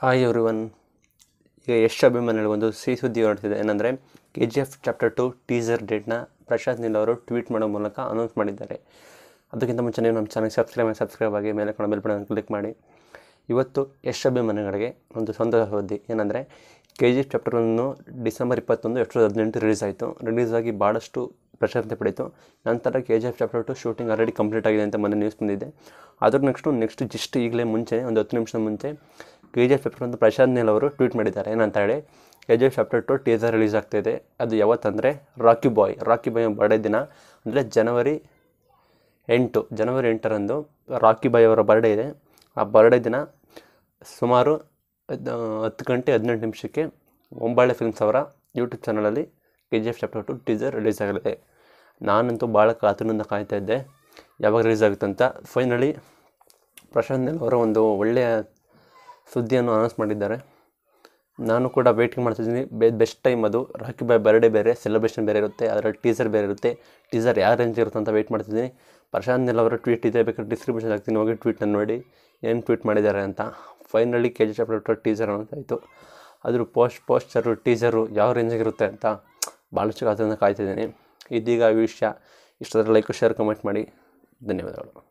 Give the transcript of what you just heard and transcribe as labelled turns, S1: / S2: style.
S1: hi every one ಈಗ ಯಶ್ ಅಭಿಮಾನಿಗಳು ಒಂದು ಸಿಹಿ ಸುದ್ದಿ ಹೊರಡ್ತಿದೆ ಏನಂದರೆ K G F chapter two teaser ಡೇಟ್ನ ಪ್ರಶಾಂತ್ ನೀಲ್ ಅವರು ಟ್ವೀಟ್ ಮಾಡೋ ಮೂಲಕ ಅನೌನ್ಸ್ ಮಾಡಿದ್ದಾರೆ ಅದಕ್ಕಿಂತ ಮುಂಚೆ ನೀವು ನಮ್ಮ ಚಾನಲ್ ಸಬ್ಸ್ಕ್ರೈಬ್ ಮಾಡಿ ಸಬ್ಸ್ಕ್ರೈಬ್ ಆಗಿ ಮೇಲೆ ಬೆಲ್ ಬಟನ್ ಕ್ಲಿಕ್ ಮಾಡಿ ಇವತ್ತು ಯಶ್ ಅಭಿಮಾನಿಗಳಿಗೆ ಒಂದು ಸ್ವಂತ ಸುದ್ದಿ ಏನಂದರೆ ಕೆ ಜಿ ಎಫ್ ಚಾಪ್ಟರ್ ಒಂದು ಡಿಸೆಂಬರ್ ಇಪ್ಪತ್ತೊಂದು ಎರಡು ಹದಿನೆಂಟು ರಿಲೀಸ್ ಆಯಿತು ರಿಲೀಸ್ ಆಗಿ ಭಾಳಷ್ಟು ಪ್ರಶಸ್ತಿ ಪಡೀತು ನಂತರ K G F chapter two shooting already complete ಆಗಿದೆ ಅಂತ ಮೊನ್ನೆ ನ್ಯೂಸ್ ಬಂದಿದೆ ಅದ್ರ ನೆಕ್ಸ್ಟು ನೆಕ್ಸ್ಟ್ ಜಸ್ಟ್ ಈಗಲೇ ಮುಂಚೆ ಒಂದು ಹತ್ತು ನಿಮಿಷ ಮುಂಚೆ ಕೆ ಜಿ ಎಫ್ ಚಾಪ್ಟರ್ ಒಂದು ಪ್ರಶಾಂತ್ ನೀಲ್ ಅವರು ಟ್ವೀಟ್ ಮಾಡಿದ್ದಾರೆ ಏನಂತ ಹೇಳಿ K G F chapter two teaser release ಆಗ್ತಾಯಿದೆ ಅದು ಯಾವತ್ತಂದರೆ Rocky Bhai Rocky Bhai birthday ದಿನ ಅಂದರೆ ಜನವರಿ ಎಂಟು ಜನವರಿ ಎಂಟರಂದು ರಾಕಿ ಬಾಯ್ ಅವರ ಬರ್ಡೇ ಇದೆ ಆ ಬರ್ಡೇ ದಿನ ಸುಮಾರು ಹತ್ತು ಗಂಟೆ ಹದಿನೆಂಟು ನಿಮಿಷಕ್ಕೆ ಒಂಬಾಳೆ ಫಿಲ್ಮ್ಸ್ ಅವರ ಯೂಟ್ಯೂಬ್ ಚಾನಲಲ್ಲಿ K G F chapter two teaser release ಆಗಲಿದೆ ನಾನಂತೂ ಭಾಳ ಕಾತುನಿಂದ ಕಾಯ್ತಾ ಇದ್ದೆ ಯಾವಾಗ ರಿಲೀಸ್ ಆಗುತ್ತಂತ ಫೈನಲಿ ಪ್ರಶಾಂತ್ ಅವರ ಒಂದು ಒಳ್ಳೆಯ ಸುದ್ದಿಯನ್ನು ಅನೌನ್ಸ್ ಮಾಡಿದ್ದಾರೆ ನಾನು ಕೂಡ ವೇಟಿಂಗ್ ಮಾಡ್ತಿದ್ದೀನಿ ಬೆ ಬೆಸ್ಟ್ ಟೈಮ್ ಅದು ರಾಖಿ ಬಾಯ್ ಬರ್ಡೇ ಬೇರೆ ಸೆಲೆಬ್ರೇಷನ್ ಬೇರೆ ಇರುತ್ತೆ ಅದರಲ್ಲಿ ಟೀಸರ್ ಬೇರೆ ಇರುತ್ತೆ ಟೀಸರ್ ಯಾವ ರೇಂಜ್ ಇರುತ್ತೆ ಅಂತ ವೆಯ್ಟ್ ಮಾಡ್ತಿದ್ದೀನಿ ಪ್ರಶಾಂತ್ ನೆಲ್ ಅವರ ಟ್ವೀಟ್ ಇದೆ ಬೇಕಾದ್ರೆ ಡಿಸ್ಕ್ರಿಪ್ಷನ್ ಹಾಕ್ತೀನಿ ಹೋಗಿ ಟ್ವೀಟ್ನ ನೋಡಿ ಏನು ಟ್ವೀಟ್ ಮಾಡಿದ್ದಾರೆ ಅಂತ finally K G chapter teaser ಅಂತ ಆಯಿತು ಅದ್ರ ಪೋಸ್ಟ್ ಪೋಸ್ಟರು ಟೀಸರು ಯಾವ ಇರುತ್ತೆ ಅಂತ ಭಾಳಷ್ಟು ಕಾಲದಿಂದ ಕಾಯ್ತಿದ್ದೀನಿ ಇದೀಗ ವಿಷಯ ಇಷ್ಟೊಂದರೆ ಲೈಕ್ ಶೇರ್ ಕಮೆಂಟ್ ಮಾಡಿ ಧನ್ಯವಾದಗಳು